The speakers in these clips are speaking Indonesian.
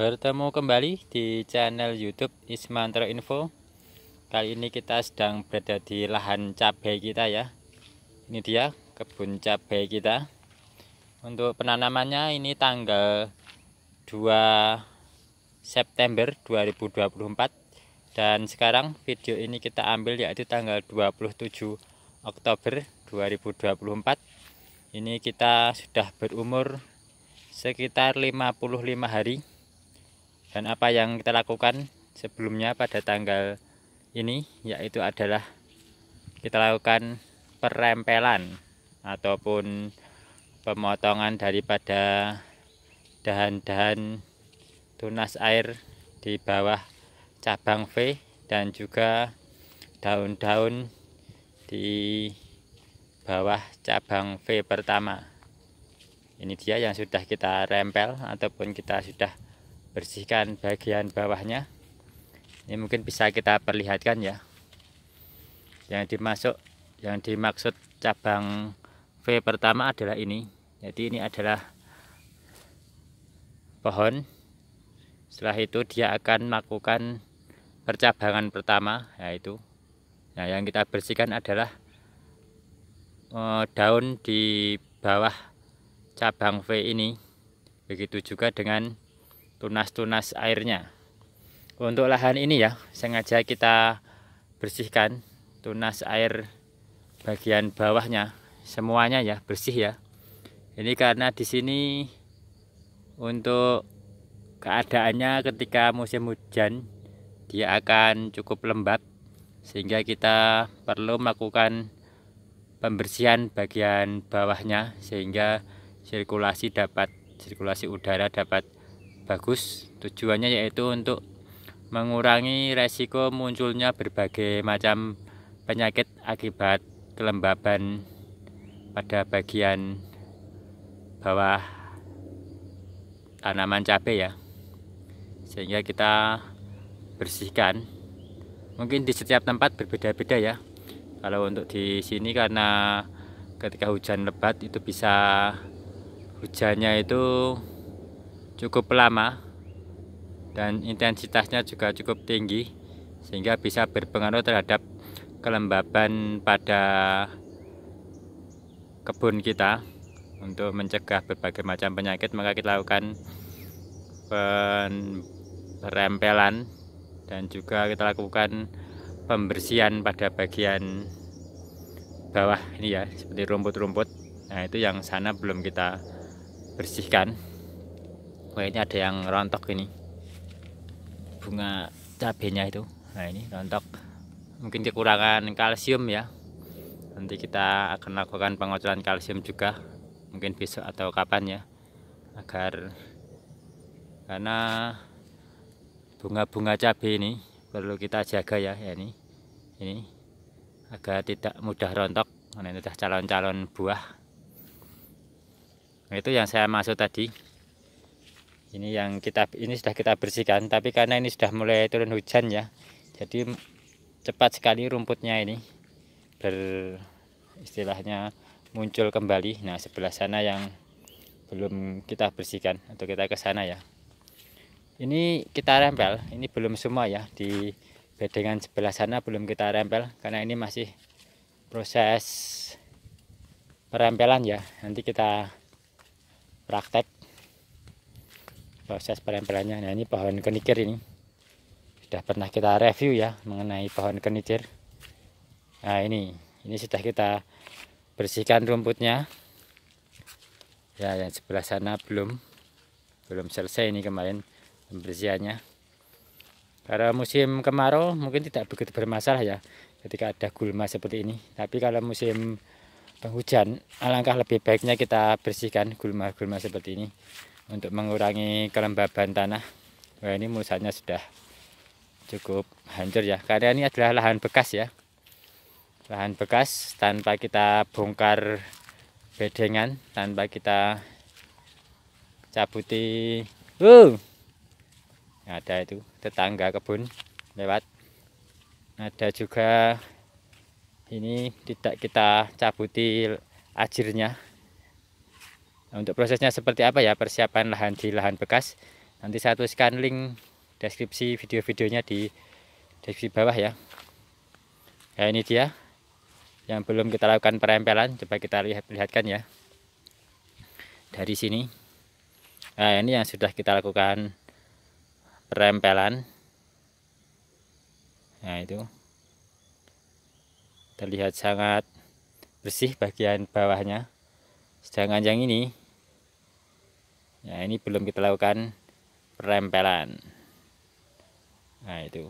Bertemu kembali di channel YouTube Ismantro Info. Kali ini kita sedang berada di lahan cabai kita ya. Ini dia kebun cabai kita. Untuk penanamannya ini tanggal 2 September 2024 dan sekarang video ini kita ambil yaitu tanggal 27 Oktober 2024. Ini kita sudah berumur sekitar 55 hari dan apa yang kita lakukan sebelumnya pada tanggal ini yaitu adalah kita lakukan perempelan ataupun pemotongan daripada dahan-dahan tunas air di bawah cabang V dan juga daun-daun di bawah cabang V pertama ini dia yang sudah kita rempel ataupun kita sudah bersihkan bagian bawahnya ini mungkin bisa kita perlihatkan ya yang dimasuk yang dimaksud cabang V pertama adalah ini jadi ini adalah pohon setelah itu dia akan melakukan percabangan pertama yaitu nah yang kita bersihkan adalah eh, daun di bawah cabang V ini begitu juga dengan tunas-tunas airnya untuk lahan ini ya sengaja kita bersihkan tunas air bagian bawahnya semuanya ya bersih ya ini karena di sini untuk keadaannya ketika musim hujan dia akan cukup lembab sehingga kita perlu melakukan pembersihan bagian bawahnya sehingga sirkulasi dapat sirkulasi udara dapat bagus. Tujuannya yaitu untuk mengurangi resiko munculnya berbagai macam penyakit akibat kelembaban pada bagian bawah tanaman cabai ya sehingga kita bersihkan mungkin di setiap tempat berbeda-beda ya kalau untuk di sini karena ketika hujan lebat itu bisa hujannya itu cukup lama dan intensitasnya juga cukup tinggi sehingga bisa berpengaruh terhadap kelembaban pada kebun kita untuk mencegah berbagai macam penyakit maka kita lakukan penempelan dan juga kita lakukan pembersihan pada bagian bawah ini ya seperti rumput-rumput nah itu yang sana belum kita bersihkan kayaknya ada yang rontok ini bunga cabenya itu nah ini rontok mungkin kekurangan kalsium ya nanti kita akan lakukan pengocoran kalsium juga mungkin besok atau kapan ya agar karena bunga-bunga cabe ini perlu kita jaga ya, ya ini ini agar tidak mudah rontok karena ini sudah calon-calon buah nah, itu yang saya maksud tadi ini yang kita ini sudah kita bersihkan tapi karena ini sudah mulai turun hujan ya jadi cepat sekali rumputnya ini ber istilahnya muncul kembali nah sebelah sana yang belum kita bersihkan atau kita ke sana ya ini kita rempel ini belum semua ya di bedengan sebelah sana belum kita rempel karena ini masih proses perempelan ya nanti kita praktek proses pelempelannya nah ini pohon kenikir ini sudah pernah kita review ya mengenai pohon kenikir nah ini ini sudah kita bersihkan rumputnya ya yang sebelah sana belum belum selesai ini kemarin pembersihannya kalau musim kemarau mungkin tidak begitu bermasalah ya ketika ada gulma seperti ini tapi kalau musim penghujan alangkah lebih baiknya kita bersihkan gulma-gulma seperti ini untuk mengurangi kelembaban tanah Wah ini mulusannya sudah cukup hancur ya karena ini adalah lahan bekas ya lahan bekas tanpa kita bongkar bedengan tanpa kita cabuti uh ada itu tetangga kebun lewat ada juga ini tidak kita cabuti ajirnya untuk prosesnya seperti apa ya persiapan lahan di lahan bekas. Nanti saya tuliskan link deskripsi video-videonya di deskripsi bawah ya. Ya ini dia yang belum kita lakukan perempelan. Coba kita lihat lihatkan ya. Dari sini. Nah ini yang sudah kita lakukan perempelan. Nah itu terlihat sangat bersih bagian bawahnya. Sedangkan yang ini Nah ini belum kita lakukan perempelan Nah itu.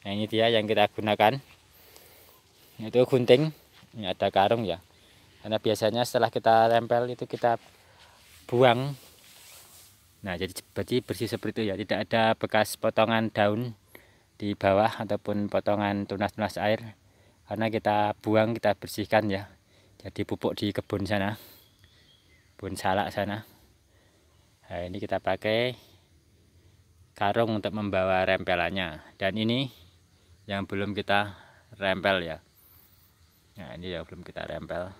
Nah ini dia yang kita gunakan. Itu gunting. Ini ada karung ya. Karena biasanya setelah kita tempel itu kita buang. Nah jadi berarti bersih seperti itu ya. Tidak ada bekas potongan daun di bawah ataupun potongan tunas-tunas air karena kita buang kita bersihkan ya jadi pupuk di kebun sana kebun salak sana nah, ini kita pakai karung untuk membawa rempelannya dan ini yang belum kita rempel ya nah ini yang belum kita rempel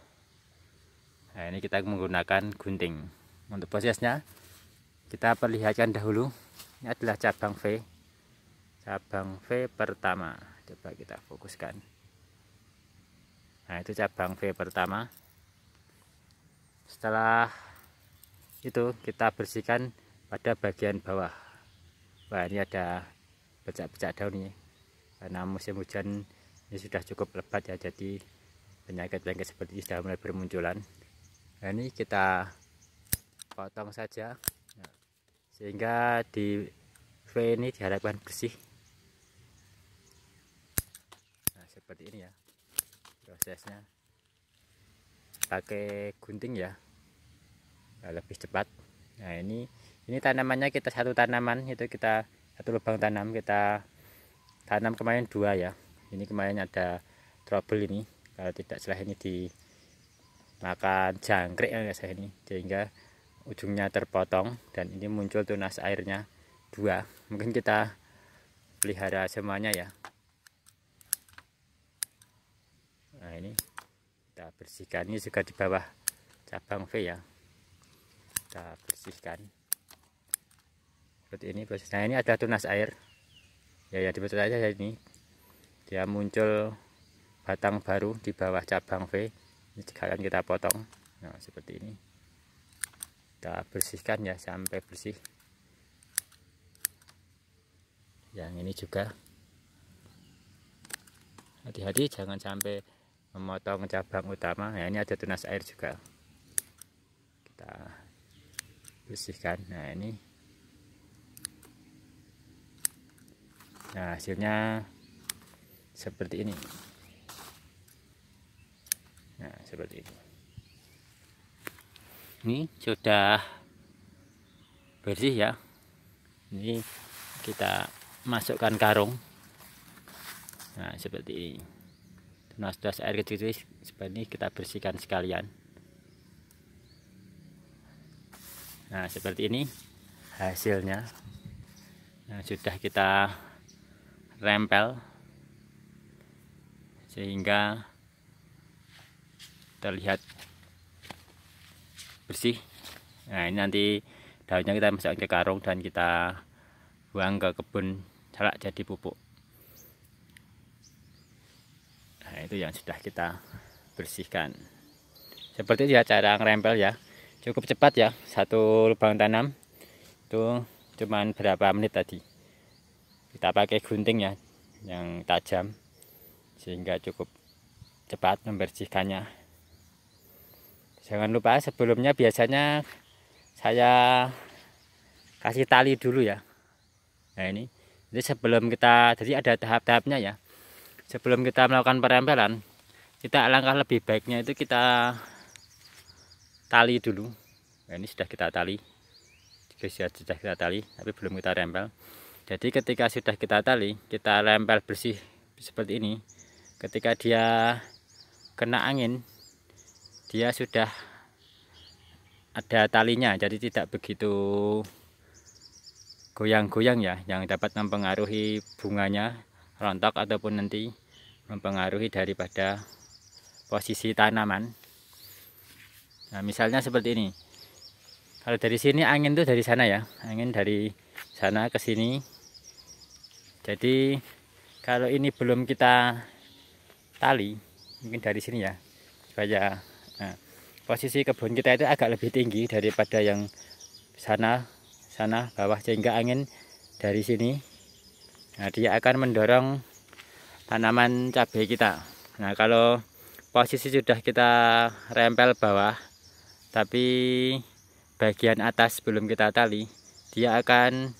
nah ini kita menggunakan gunting untuk prosesnya kita perlihatkan dahulu ini adalah cabang V cabang V pertama coba kita fokuskan nah itu cabang V pertama setelah itu kita bersihkan pada bagian bawah wah ini ada becak-becak daun ini karena musim hujan ini sudah cukup lebat ya jadi penyakit-penyakit seperti ini sudah mulai bermunculan nah, ini kita potong saja nah, sehingga di V ini diharapkan bersih nah seperti ini ya prosesnya pakai gunting ya Eh, lebih cepat nah ini ini tanamannya kita satu tanaman itu kita satu lubang tanam kita tanam kemarin dua ya ini kemarin ada trouble ini kalau tidak salah ini makan jangkrik ya saya ini sehingga ujungnya terpotong dan ini muncul tunas airnya dua mungkin kita pelihara semuanya ya nah ini kita bersihkan ini juga di bawah cabang V ya kita bersihkan seperti ini prosesnya ini ada tunas air ya ya dibetul aja ya ini dia muncul batang baru di bawah cabang V ini sekarang kita potong nah seperti ini kita bersihkan ya sampai bersih yang ini juga hati-hati jangan sampai memotong cabang utama ya ini ada tunas air juga kita bersihkan nah ini nah hasilnya seperti ini nah seperti ini ini sudah bersih ya ini kita masukkan karung nah seperti ini tunas-tunas air kecil-kecil seperti ini kita bersihkan sekalian nah seperti ini hasilnya nah, sudah kita rempel sehingga terlihat bersih nah ini nanti daunnya kita masukkan ke karung dan kita buang ke kebun salak jadi pupuk nah itu yang sudah kita bersihkan seperti dia cara ngerempel ya cukup cepat ya satu lubang tanam itu cuman berapa menit tadi kita pakai gunting ya yang tajam sehingga cukup cepat membersihkannya jangan lupa sebelumnya biasanya saya kasih tali dulu ya nah ini jadi sebelum kita jadi ada tahap-tahapnya ya sebelum kita melakukan perempelan kita alangkah lebih baiknya itu kita tali dulu nah, ini sudah kita tali sudah, sudah kita tali tapi belum kita rempel jadi ketika sudah kita tali kita rempel bersih seperti ini ketika dia kena angin dia sudah ada talinya jadi tidak begitu goyang-goyang ya yang dapat mempengaruhi bunganya rontok ataupun nanti mempengaruhi daripada posisi tanaman Nah, misalnya seperti ini. Kalau dari sini angin tuh dari sana ya, angin dari sana ke sini. Jadi kalau ini belum kita tali, mungkin dari sini ya, supaya nah, posisi kebun kita itu agak lebih tinggi daripada yang sana sana bawah sehingga angin dari sini nah dia akan mendorong tanaman cabai kita nah kalau posisi sudah kita rempel bawah tapi bagian atas belum kita tali dia akan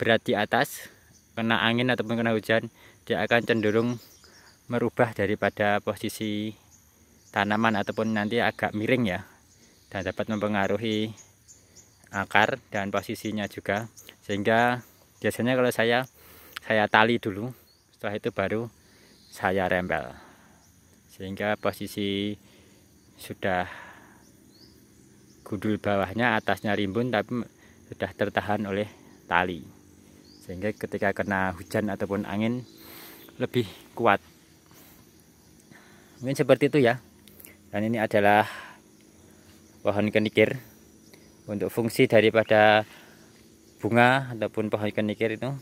berat di atas kena angin ataupun kena hujan dia akan cenderung merubah daripada posisi tanaman ataupun nanti agak miring ya dan dapat mempengaruhi akar dan posisinya juga sehingga biasanya kalau saya saya tali dulu setelah itu baru saya rembel sehingga posisi sudah gudul bawahnya atasnya rimbun tapi sudah tertahan oleh tali sehingga ketika kena hujan ataupun angin lebih kuat mungkin seperti itu ya dan ini adalah pohon kenikir untuk fungsi daripada bunga ataupun pohon kenikir itu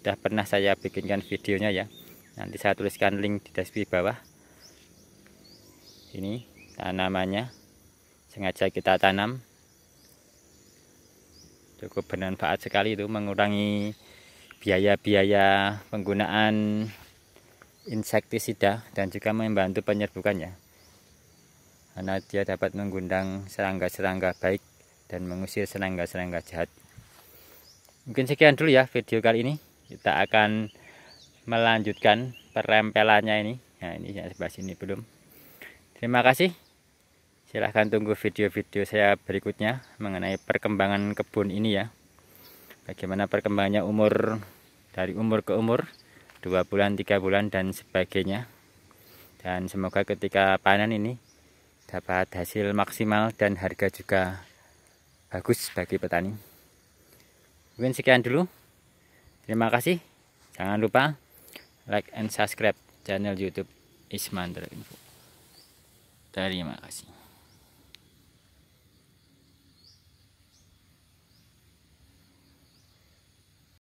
sudah pernah saya bikinkan videonya ya nanti saya tuliskan link di deskripsi bawah ini tanamannya sengaja kita tanam cukup bermanfaat sekali itu mengurangi biaya-biaya penggunaan insektisida dan juga membantu penyerbukannya karena dia dapat mengundang serangga-serangga baik dan mengusir serangga-serangga jahat mungkin sekian dulu ya video kali ini kita akan melanjutkan perempelannya ini nah ini yang sebelah sini belum terima kasih silahkan tunggu video-video saya berikutnya mengenai perkembangan kebun ini ya bagaimana perkembangannya umur dari umur ke umur dua bulan tiga bulan dan sebagainya dan semoga ketika panen ini dapat hasil maksimal dan harga juga bagus bagi petani mungkin sekian dulu terima kasih jangan lupa like and subscribe channel youtube Isman Info terima kasih